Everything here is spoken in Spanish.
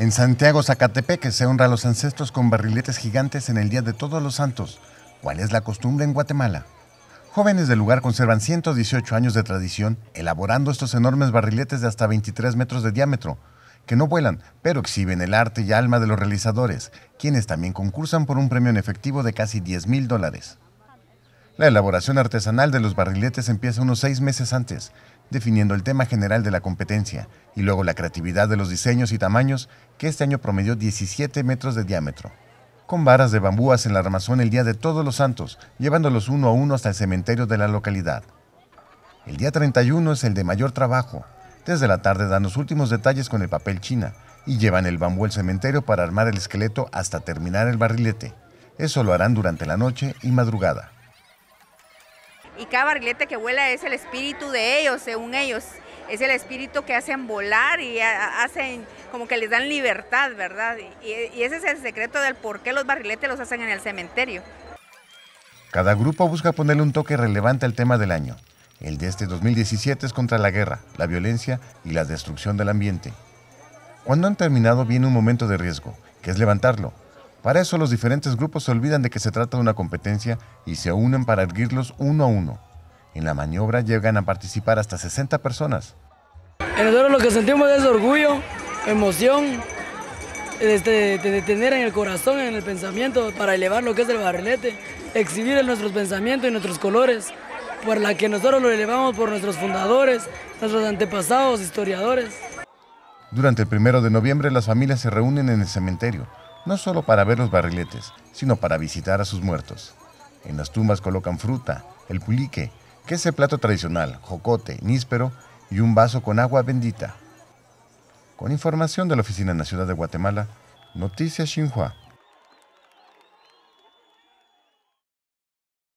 En Santiago, Zacatepec, se honra a los ancestros con barriletes gigantes en el Día de Todos los Santos. ¿Cuál es la costumbre en Guatemala? Jóvenes del lugar conservan 118 años de tradición elaborando estos enormes barriletes de hasta 23 metros de diámetro, que no vuelan, pero exhiben el arte y alma de los realizadores, quienes también concursan por un premio en efectivo de casi 10 mil dólares. La elaboración artesanal de los barriletes empieza unos seis meses antes, definiendo el tema general de la competencia y luego la creatividad de los diseños y tamaños, que este año promedió 17 metros de diámetro. Con varas de bambú hacen la armazón el día de todos los santos, llevándolos uno a uno hasta el cementerio de la localidad. El día 31 es el de mayor trabajo. Desde la tarde dan los últimos detalles con el papel china y llevan el bambú al cementerio para armar el esqueleto hasta terminar el barrilete. Eso lo harán durante la noche y madrugada y cada barrilete que vuela es el espíritu de ellos, según ellos. Es el espíritu que hacen volar y hacen como que les dan libertad, ¿verdad? Y, ese es el secreto del por qué los barriletes los hacen en el cementerio. Cada grupo busca ponerle un toque relevante al tema del año. El de este 2017 es contra la guerra, la violencia y la destrucción del ambiente. Cuando han terminado viene un momento de riesgo, que es levantarlo, para eso los diferentes grupos se olvidan de que se trata de una competencia y se unen para erguirlos uno a uno. En la maniobra llegan a participar hasta 60 personas. Nosotros lo que sentimos es orgullo, emoción, este, de tener en el corazón, en el pensamiento, para elevar lo que es el barrilete, exhibir nuestros pensamientos y nuestros colores, por la que nosotros lo elevamos por nuestros fundadores, nuestros antepasados, historiadores. Durante el primero de noviembre las familias se reúnen en el cementerio no solo para ver los barriletes, sino para visitar a sus muertos. En las tumbas colocan fruta, el pulique, que es el plato tradicional, jocote, níspero y un vaso con agua bendita. Con información de la Oficina Nacional de Guatemala, Noticias Xinhua.